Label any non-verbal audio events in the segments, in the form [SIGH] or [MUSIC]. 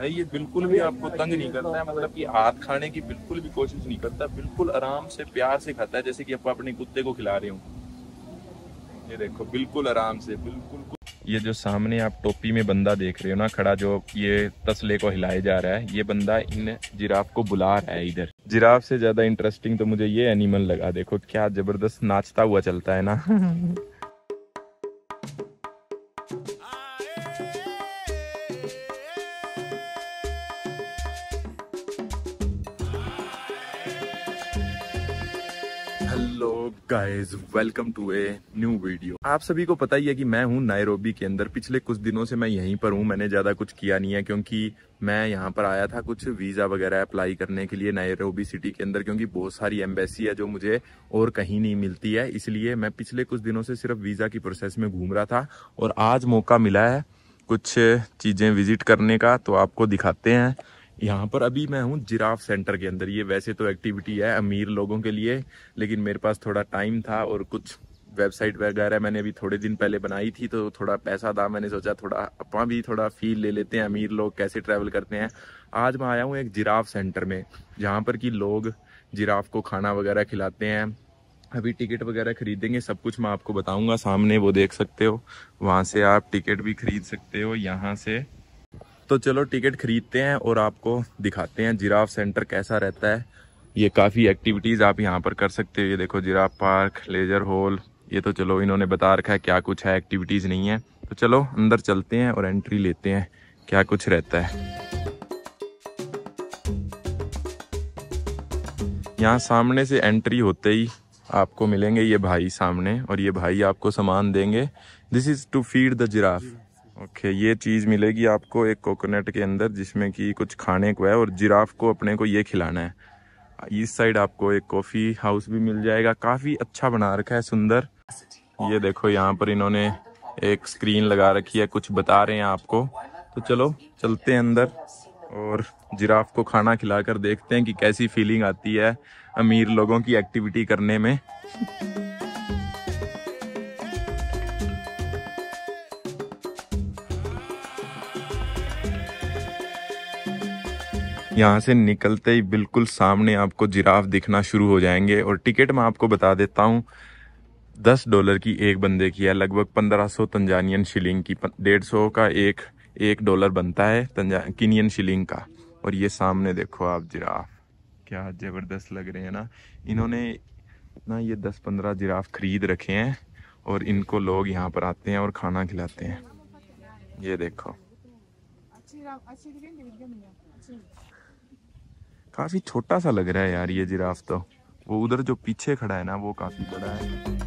है ये बिल्कुल भी आपको तंग नहीं करता है मतलब कि हाथ खाने की बिल्कुल भी कोशिश नहीं करता बिल्कुल आराम से प्यार से खाता है जैसे कि आप अपने कुत्ते को खिला रहे हो ये देखो बिल्कुल आराम से बिल्कुल ये जो सामने आप टोपी में बंदा देख रहे हो ना खड़ा जो ये तसले को हिलाए जा रहा है ये बंदा इन जिराफ को बुला रहा है इधर जिराफ से ज्यादा इंटरेस्टिंग तो मुझे ये एनिमल लगा देखो क्या जबरदस्त नाचता हुआ चलता है ना [LAUGHS] hello guys welcome to a new video आप सभी को पता ही है कि मैं हूं नायरोबी के अंदर पिछले कुछ दिनों से मैं यहीं पर हूं मैंने ज़्यादा कुछ किया नहीं है क्योंकि मैं यहाँ पर आया था कुछ वीज़ा वगैरह अप्लाई करने के लिए नायरोबी सिटी के अंदर क्योंकि बहुत सारी एम्बेसी है जो मुझे और कहीं नहीं मिलती है इसलिए मैं पिछले कुछ दिनों से सिर्फ वीज़ा की प्रोसेस में घूम रहा था और आज मौका मिला है कुछ चीज़ें विजिट करने का तो आपको दिखाते हैं यहाँ पर अभी मैं हूँ जिराफ सेंटर के अंदर ये वैसे तो एक्टिविटी है अमीर लोगों के लिए लेकिन मेरे पास थोड़ा टाइम था और कुछ वेबसाइट वगैरह मैंने अभी थोड़े दिन पहले बनाई थी तो थोड़ा पैसा था मैंने सोचा थोड़ा अपना भी थोड़ा फील ले लेते हैं अमीर लोग कैसे ट्रैवल करते हैं आज मैं आया हूँ एक जिराफ सेंटर में जहाँ पर कि लोग जिराफ को खाना वगैरह खिलाते हैं अभी टिकट वगैरह खरीदेंगे सब कुछ मैं आपको बताऊंगा सामने वो देख सकते हो वहाँ से आप टिकट भी खरीद सकते हो यहाँ से तो चलो टिकट खरीदते हैं और आपको दिखाते हैं जिराफ सेंटर कैसा रहता है ये काफ़ी एक्टिविटीज़ आप यहाँ पर कर सकते हो ये देखो जिराफ पार्क लेजर हॉल ये तो चलो इन्होंने बता रखा है क्या कुछ है एक्टिविटीज़ नहीं है तो चलो अंदर चलते हैं और एंट्री लेते हैं क्या कुछ रहता है यहाँ सामने से एंट्री होते ही आपको मिलेंगे ये भाई सामने और ये भाई आपको सामान देंगे this is to feed the giraffe okay ये चीज़ मिलेगी आपको एक कोकोनट के अंदर जिसमें कि कुछ खाने को है और जिराफ को अपने को ये खिलाना है इस साइड आपको एक कॉफ़ी हाउस भी मिल जाएगा काफ़ी अच्छा बना रखा है सुंदर ये देखो यहाँ पर इन्होंने एक स्क्रीन लगा रखी है कुछ बता रहे हैं आपको तो चलो चलते हैं अंदर और जिराफ को खाना खिलाकर देखते हैं कि कैसी फीलिंग आती है अमीर लोगों की एक्टिविटी करने में यहाँ से निकलते ही बिल्कुल सामने आपको जिराफ दिखना शुरू हो जाएंगे और टिकट मैं आपको बता देता हूँ दस डॉलर की एक बंदे की है लगभग पंद्रह सौ तंजानियन शिलिंग की डेढ़ सौ का एक एक डॉलर बनता है किनियन शिलिंग का और ये सामने देखो आप जिराफ क्या ज़बरदस्त लग रहे हैं ना इन्होंने ना ये दस पंद्रह जिराफ खरीद रखे हैं और इनको लोग यहाँ पर आते हैं और खाना खिलाते हैं ये देखो काफी छोटा सा लग रहा है यार ये जिराफ तो वो उधर जो पीछे खड़ा है ना वो काफी बड़ा है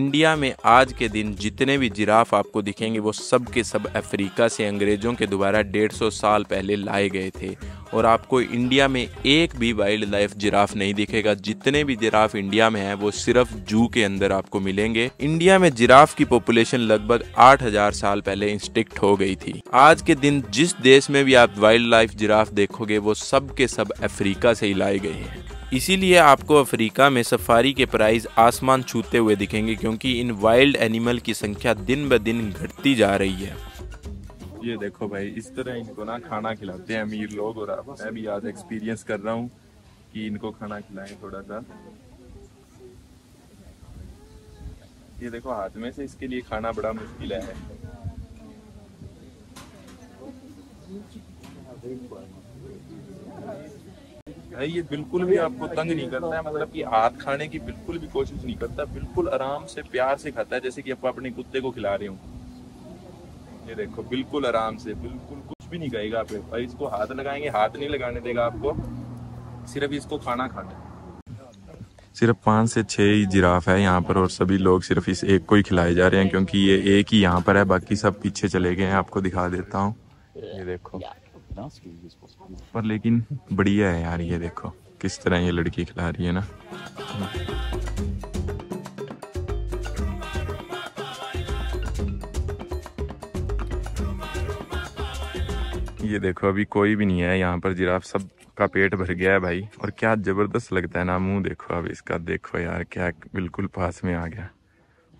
इंडिया में आज के दिन जितने भी जिराफ आपको दिखेंगे वो सब के सब अफ्रीका से अंग्रेज़ों के द्वारा 150 साल पहले लाए गए थे और आपको इंडिया में एक भी वाइल्ड लाइफ जिराफ नहीं दिखेगा जितने भी जिराफ इंडिया में हैं वो सिर्फ जू के अंदर आपको मिलेंगे इंडिया में जिराफ की पॉपुलेशन लगभग 8000 साल पहले इंस्टिक्ट हो गई थी आज के दिन जिस देश में भी आप वाइल्ड लाइफ जिराफ देखोगे वो सब के सब अफ्रीका से ही लाए गए हैं इसीलिए आपको अफ्रीका में सफारी के प्राइस आसमान छूते हुए दिखेंगे क्योंकि इन वाइल्ड एनिमल की संख्या दिन ब दिन घटती जा रही है ये देखो भाई इस तरह इनको ना खाना खिलाते हैं अमीर लोग और मैं भी आज एक्सपीरियंस कर रहा हूँ कि इनको खाना खिलाएं थोड़ा सा ये देखो हाथ में से इसके लिए खाना बड़ा मुश्किल है भाई ये बिल्कुल भी आपको तंग नहीं करता है मतलब कि हाथ खाने की बिल्कुल भी कोशिश नहीं करता बिल्कुल आराम से प्यार से खाता है जैसे कि आप अपने कुत्ते को खिला रहे हूँ ये देखो बिल्कुल आराम से बिल्कुल कुछ भी नहीं कहेगा फिर और इसको हाथ लगाएंगे हाथ नहीं लगाने देगा आपको सिर्फ इसको खाना खाना सिर्फ पाँच से छः ही जिराफ है यहाँ पर और सभी लोग सिर्फ इस एक को ही खिलाए जा रहे हैं क्योंकि ये एक ही यहाँ पर है बाकी सब पीछे चले गए हैं आपको दिखा देता हूँ ये देखो पर लेकिन बढ़िया है यार ये देखो किस तरह ये लड़की खिला रही है ना ये देखो अभी कोई भी नहीं है यहाँ पर जिराफ सब का पेट भर गया है भाई और क्या ज़बरदस्त लगता है ना मुंह देखो अब इसका देखो यार क्या बिल्कुल पास में आ गया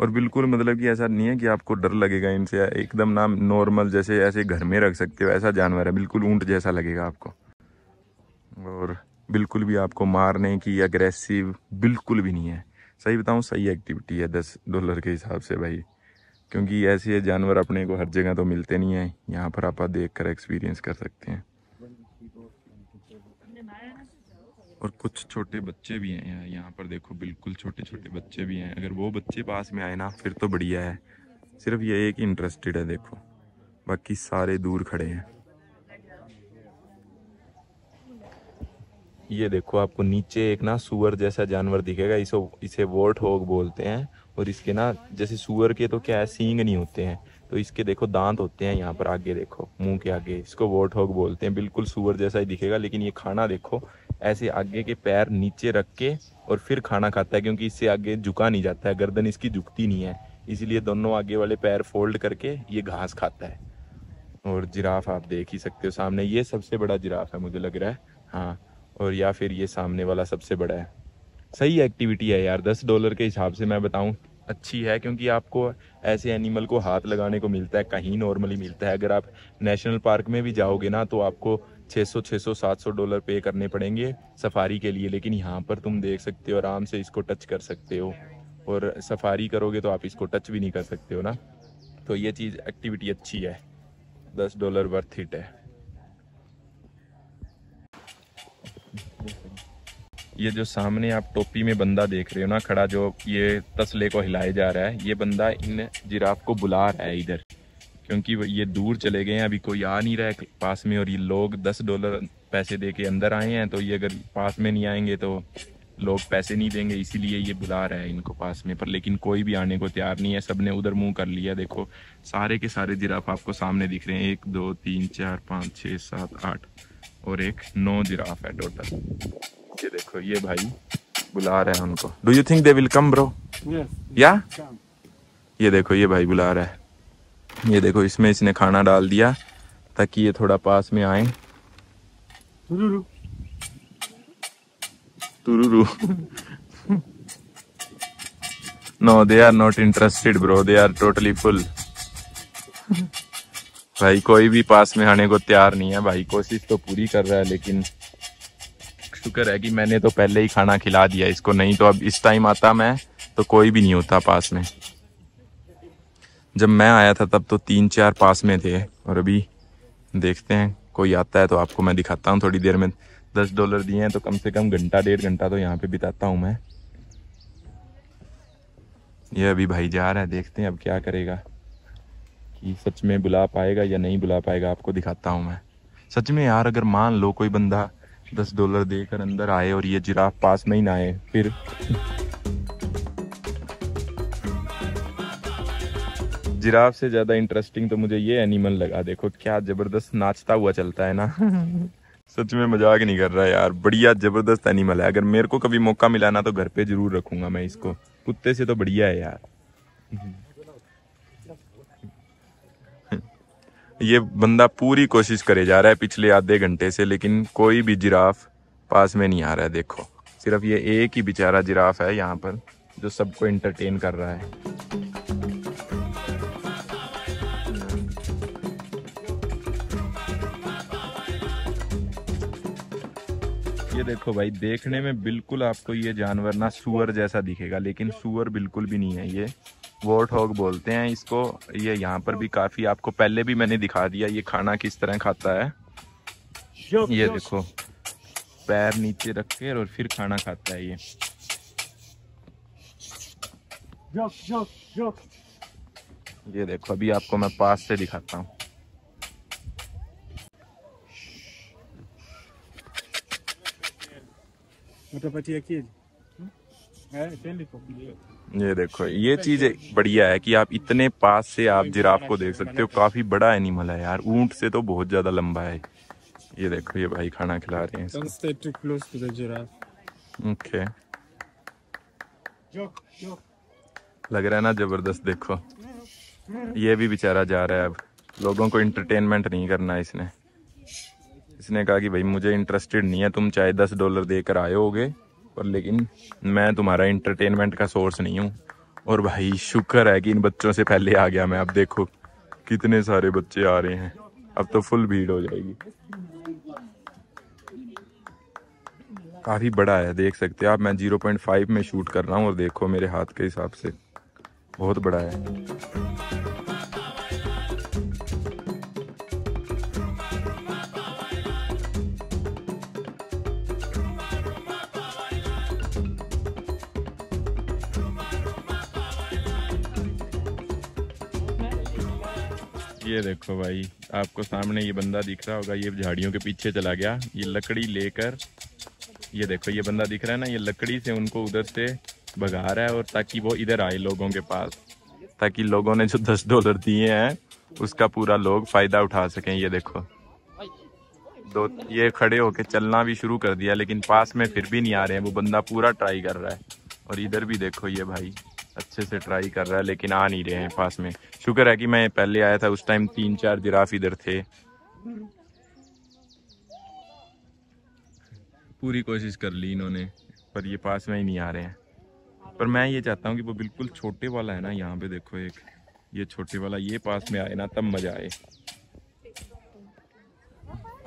और बिल्कुल मतलब कि ऐसा नहीं है कि आपको डर लगेगा इनसे एकदम ना नॉर्मल जैसे ऐसे घर में रख सकते हो ऐसा जानवर है बिल्कुल ऊँट जैसा लगेगा आपको और बिल्कुल भी आपको मारने की अग्रेसिव बिल्कुल भी नहीं है सही बताऊँ सही एक्टिविटी है दस डॉलर के हिसाब से भाई क्योंकि ऐसे जानवर अपने को हर जगह तो मिलते नहीं है यहाँ पर आप देख कर एक्सपीरियंस कर सकते हैं और कुछ छोटे बच्चे भी हैं यहाँ यहाँ पर देखो बिल्कुल छोटे छोटे बच्चे भी हैं अगर वो बच्चे पास में आए ना फिर तो बढ़िया है सिर्फ ये एक इंटरेस्टेड है देखो बाकी सारे दूर खड़े हैं ये देखो आपको नीचे एक ना सुअर जैसा जानवर दिखेगा इसे इसे वोट होग बोलते हैं और इसके ना जैसे सुअर के तो क्या है सींग नहीं होते हैं तो इसके देखो दांत होते हैं यहाँ पर आगे देखो मुंह के आगे इसको वोट हॉग बोलते हैं बिल्कुल सुअर जैसा ही दिखेगा लेकिन ये खाना देखो ऐसे आगे के पैर नीचे रख के और फिर खाना खाता है क्योंकि इससे आगे झुका नहीं जाता है गर्दन इसकी झुकती नहीं है इसीलिए दोनों आगे वाले पैर फोल्ड करके ये घास खाता है और जिराफ आप देख ही सकते हो सामने ये सबसे बड़ा जिराफ है मुझे लग रहा है हाँ और या फिर ये सामने वाला सबसे बड़ा है सही एक्टिविटी है यार दस डॉलर के हिसाब से मैं बताऊँ अच्छी है क्योंकि आपको ऐसे एनिमल को हाथ लगाने को मिलता है कहीं नॉर्मली मिलता है अगर आप नेशनल पार्क में भी जाओगे ना तो आपको 600 600 700 डॉलर पे करने पड़ेंगे सफारी के लिए लेकिन यहाँ पर तुम देख सकते हो आराम से इसको टच कर सकते हो और सफारी करोगे तो आप इसको टच भी नहीं कर सकते हो ना तो ये चीज़ एक्टिविटी अच्छी है दस डॉलर वर्थ हिट है ये जो सामने आप टोपी में बंदा देख रहे हो ना खड़ा जो ये तसले को हिलाए जा रहा है ये बंदा इन जिराफ को बुला रहा है इधर क्योंकि ये दूर चले गए हैं अभी कोई आ नहीं रहा है पास में और ये लोग दस डॉलर पैसे दे के अंदर आए हैं तो ये अगर पास में नहीं आएंगे तो लोग पैसे नहीं देंगे इसीलिए ये बुला रहा है इनको पास में पर लेकिन कोई भी आने को तैयार नहीं है सब ने उधर मुंह कर लिया देखो सारे के सारे जिराफ आपको सामने दिख रहे हैं एक दो तीन चार पाँच छः सात आठ और एक नौ जिराफ है टोटल ये देखो ये भाई बुला रहे हैं उनको do you think they will come bro या ये देखो ये भाई बुला रहा है ये देखो इसमें इसने खाना डाल दिया ताकि ये थोड़ा पास में आए no they are not interested bro they are totally full भाई कोई भी पास में आने को तैयार नहीं है भाई कोशिश तो पूरी कर रहा है लेकिन शुक्र है कि मैंने तो पहले ही खाना खिला दिया इसको नहीं तो अब इस टाइम आता मैं तो कोई भी नहीं होता पास में जब मैं आया था तब तो तीन चार पास में थे और अभी देखते हैं कोई आता है तो आपको मैं दिखाता हूँ थोड़ी देर में दस डॉलर दिए हैं तो कम से कम घंटा डेढ़ घंटा तो यहाँ पे बिताता हूँ मैं ये अभी भाई जा रहा है देखते हैं अब क्या करेगा कि सच में बुला पाएगा या नहीं बुला पाएगा आपको दिखाता हूँ मैं सच में यार अगर मान लो कोई बंदा दस डॉलर देकर अंदर आए और ये जिराफ पास में ही ना आए फिर जिराफ से ज़्यादा इंटरेस्टिंग तो मुझे ये एनिमल लगा देखो क्या ज़बरदस्त नाचता हुआ चलता है ना [LAUGHS] सच में मजाक नहीं कर रहा यार बढ़िया ज़बरदस्त एनिमल है अगर मेरे को कभी मौका मिला ना तो घर पे जरूर रखूंगा मैं इसको कुत्ते से तो बढ़िया है यार हम्म। ये बंदा पूरी कोशिश करे जा रहा है पिछले आधे घंटे से लेकिन कोई भी जिराफ पास में नहीं आ रहा है देखो सिर्फ ये एक ही बेचारा जिराफ है यहाँ पर जो सबको एंटरटेन कर रहा है देखो भाई देखने में बिल्कुल आपको ये जानवर ना सुअर जैसा दिखेगा लेकिन सुअर बिल्कुल भी नहीं है ये वोट हॉग बोलते हैं इसको ये यहाँ पर भी काफ़ी आपको पहले भी मैंने दिखा दिया ये खाना किस तरह खाता है ये देखो पैर नीचे रख के और फिर खाना खाता है ये ये देखो अभी आपको मैं पास से दिखाता हूँ utapatia kid hmm? ये देखो ये चीज बढ़िया है कि आप इतने पास से आप जिराफ को देख सकते हो काफी बड़ा एनिमल है यार ऊंट से तो बहुत ज्यादा लंबा है ये देखो ये भाई खाना खिला रहे हैं ओके लग रहा है ना जबरदस्त देखो ये भी बेचारा जा रहा है अब लोगों को इंटरटेनमेंट नहीं करना इसने इसने कहा कि भाई मुझे इंटरेस्टेड नहीं है तुम चाहे दस डॉलर देकर आए होगे पर लेकिन मैं तुम्हारा इंटरटेनमेंट का सोर्स नहीं हूँ और भाई शुक्र है कि इन बच्चों से पहले आ गया मैं अब देखो कितने सारे बच्चे आ रहे हैं अब तो फुल भीड़ हो जाएगी काफ़ी बड़ा है देख सकते हैं आप मैं 0.5 में शूट कर रहा हूँ और देखो मेरे हाथ के हिसाब से बहुत बड़ा है ये देखो भाई आपको सामने ये बंदा दिख रहा होगा ये झाड़ियों के पीछे चला गया ये लकड़ी लेकर ये देखो ये बंदा दिख रहा है ना ये लकड़ी से उनको उधर से भगा रहा है और ताकि वो इधर आए लोगों के पास ताकि लोगों ने जो दस डॉलर दिए हैं उसका पूरा लोग फायदा उठा सकें ये देखो दो ये खड़े होके चलना भी शुरू कर दिया लेकिन पास में फिर भी नहीं आ रहे हैं वो बंदा पूरा ट्राई कर रहा है और इधर भी देखो ये भाई अच्छे से ट्राई कर रहा है लेकिन आ नहीं रहे हैं पास में शुक्र है कि मैं पहले आया था उस टाइम तीन चार जिराफ इधर थे पूरी कोशिश कर ली इन्होंने पर ये पास में ही नहीं आ रहे हैं पर मैं ये चाहता हूँ कि वो बिल्कुल छोटे वाला है ना यहाँ पे देखो एक ये छोटे वाला ये पास में आए ना तब मजा आए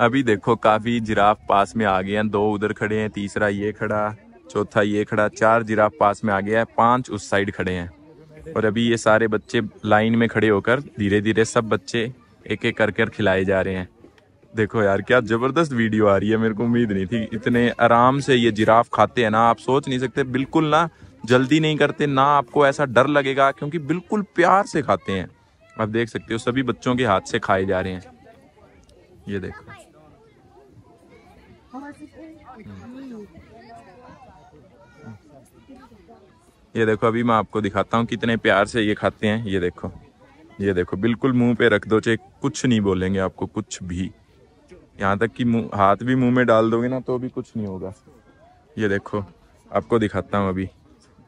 अभी देखो काफी जिराफ पास में आ गए हैं दो उधर खड़े हैं तीसरा ये खड़ा चौथा ये खड़ा चार जिराफ पास में आ गया है पांच उस साइड खड़े हैं और अभी ये सारे बच्चे लाइन में खड़े होकर धीरे धीरे सब बच्चे एक एक कर कर खिलाए जा रहे हैं देखो यार क्या जबरदस्त वीडियो आ रही है मेरे को उम्मीद नहीं थी इतने आराम से ये जिराफ खाते हैं ना आप सोच नहीं सकते बिल्कुल ना जल्दी नहीं करते ना आपको ऐसा डर लगेगा क्योंकि बिल्कुल प्यार से खाते हैं आप देख सकते हो सभी बच्चों के हाथ से खाए जा रहे हैं ये देखो ये देखो अभी मैं आपको दिखाता हूँ कितने प्यार से ये खाते हैं ये देखो ये देखो बिल्कुल मुंह पे रख दो चे कुछ नहीं बोलेंगे आपको कुछ भी यहाँ तक कि हाथ भी मुंह में डाल दोगे ना तो भी कुछ नहीं होगा ये देखो आपको दिखाता हूँ अभी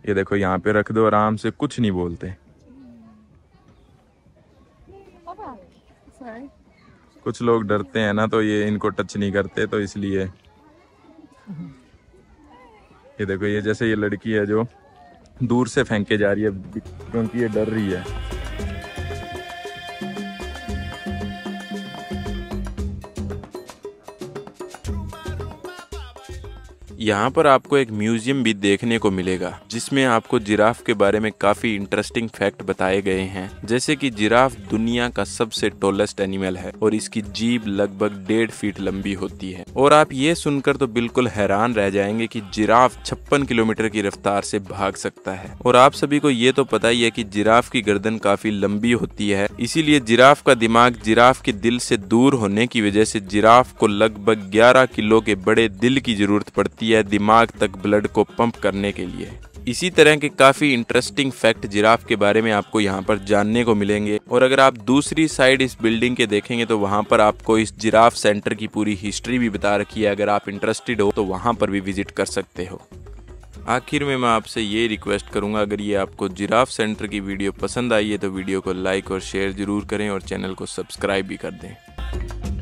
ये देखो यहाँ पे रख दो आराम से कुछ नहीं बोलते कुछ लोग डरते हैं ना तो ये इनको टच नहीं करते तो इसलिए ये देखो ये जैसे ये लड़की है जो दूर से फेंके जा रही है क्योंकि ये डर रही है यहाँ पर आपको एक म्यूजियम भी देखने को मिलेगा जिसमें आपको जिराफ के बारे में काफी इंटरेस्टिंग फैक्ट बताए गए हैं जैसे कि जिराफ दुनिया का सबसे टोलेस्ट एनिमल है और इसकी जीभ लगभग डेढ़ फीट लंबी होती है और आप ये सुनकर तो बिल्कुल हैरान रह जाएंगे की जिराफ छप्पन किलोमीटर की रफ्तार से भाग सकता है और आप सभी को ये तो पता ही है की जिराफ की गर्दन काफी लंबी होती है इसीलिए जिराफ का दिमाग जिराफ के दिल से दूर होने की वजह से जिराफ को लगभग ग्यारह किलो के बड़े दिल की जरूरत पड़ती है यह दिमाग तक ब्लड को पंप करने के लिए इसी तरह के काफ़ी इंटरेस्टिंग फैक्ट जिराफ के बारे में आपको यहाँ पर जानने को मिलेंगे और अगर आप दूसरी साइड इस बिल्डिंग के देखेंगे तो वहाँ पर आपको इस जिराफ सेंटर की पूरी हिस्ट्री भी बता रखी है अगर आप इंटरेस्टेड हो तो वहाँ पर भी विजिट कर सकते हो आखिर में मैं आपसे ये रिक्वेस्ट करूँगा अगर ये आपको जिराफ सेंटर की वीडियो पसंद आई है तो वीडियो को लाइक और शेयर ज़रूर करें और चैनल को सब्सक्राइब भी कर दें